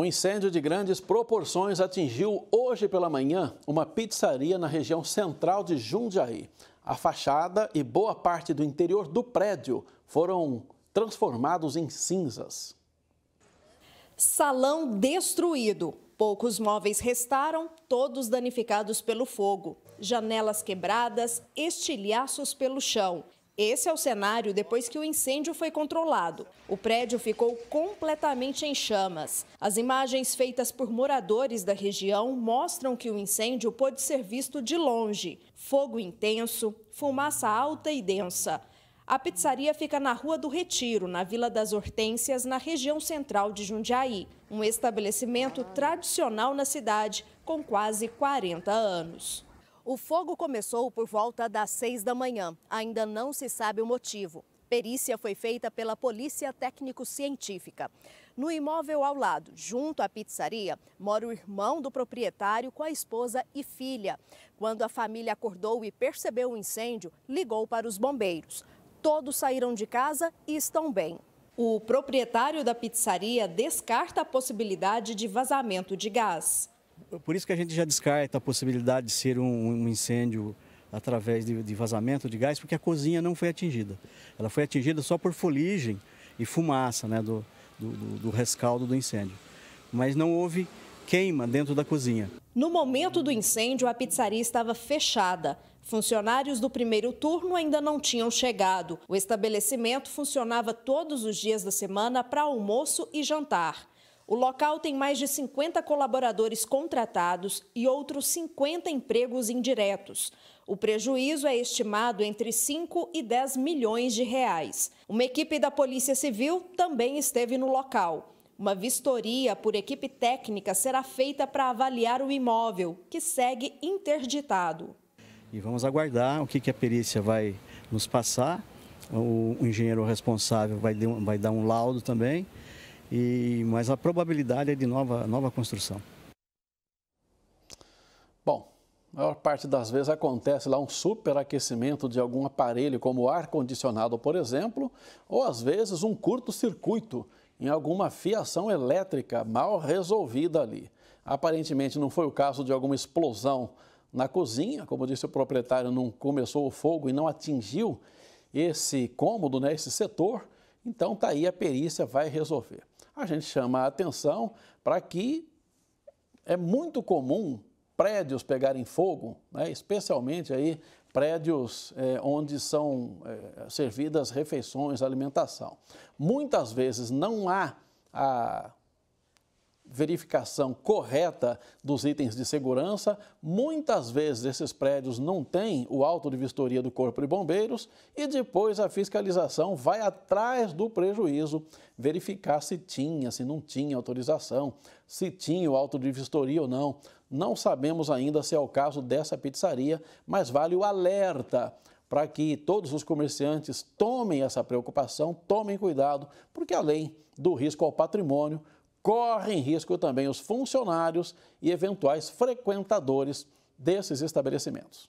Um incêndio de grandes proporções atingiu hoje pela manhã uma pizzaria na região central de Jundiaí. A fachada e boa parte do interior do prédio foram transformados em cinzas. Salão destruído. Poucos móveis restaram, todos danificados pelo fogo. Janelas quebradas, estilhaços pelo chão. Esse é o cenário depois que o incêndio foi controlado. O prédio ficou completamente em chamas. As imagens feitas por moradores da região mostram que o incêndio pôde ser visto de longe. Fogo intenso, fumaça alta e densa. A pizzaria fica na Rua do Retiro, na Vila das Hortências, na região central de Jundiaí. Um estabelecimento tradicional na cidade, com quase 40 anos. O fogo começou por volta das seis da manhã. Ainda não se sabe o motivo. Perícia foi feita pela Polícia Técnico-Científica. No imóvel ao lado, junto à pizzaria, mora o irmão do proprietário com a esposa e filha. Quando a família acordou e percebeu o incêndio, ligou para os bombeiros. Todos saíram de casa e estão bem. O proprietário da pizzaria descarta a possibilidade de vazamento de gás por isso que a gente já descarta a possibilidade de ser um, um incêndio através de, de, vazamento de gás, porque a cozinha não foi atingida. Ela foi atingida só por foligem e fumaça né, do, do, do rescaldo do incêndio. Mas não houve queima dentro da cozinha. No momento do incêndio, a pizzaria estava fechada. Funcionários do primeiro turno ainda não tinham chegado. O estabelecimento funcionava todos os dias da semana para almoço e jantar. O local tem mais de 50 colaboradores contratados e outros 50 empregos indiretos. O prejuízo é estimado entre 5 e 10 milhões de reais. Uma equipe da Polícia Civil também esteve no local. Uma vistoria por equipe técnica será feita para avaliar o imóvel, que segue interditado. E vamos aguardar o que a perícia vai nos passar. O engenheiro responsável vai dar um laudo também e, mas a probabilidade é de nova, nova construção. Bom, a maior parte das vezes acontece lá um superaquecimento de algum aparelho, como o ar-condicionado, por exemplo, ou às vezes um curto-circuito em alguma fiação elétrica mal resolvida ali. Aparentemente não foi o caso de alguma explosão na cozinha, como disse o proprietário, não começou o fogo e não atingiu esse cômodo, né, esse setor. Então tá aí a perícia vai resolver a gente chama a atenção para que é muito comum prédios pegarem fogo, né? especialmente aí prédios é, onde são é, servidas refeições, alimentação. Muitas vezes não há a verificação correta dos itens de segurança. Muitas vezes esses prédios não têm o auto de vistoria do Corpo de Bombeiros e depois a fiscalização vai atrás do prejuízo, verificar se tinha, se não tinha autorização, se tinha o auto de vistoria ou não. Não sabemos ainda se é o caso dessa pizzaria, mas vale o alerta para que todos os comerciantes tomem essa preocupação, tomem cuidado, porque além do risco ao patrimônio, correm risco também os funcionários e eventuais frequentadores desses estabelecimentos.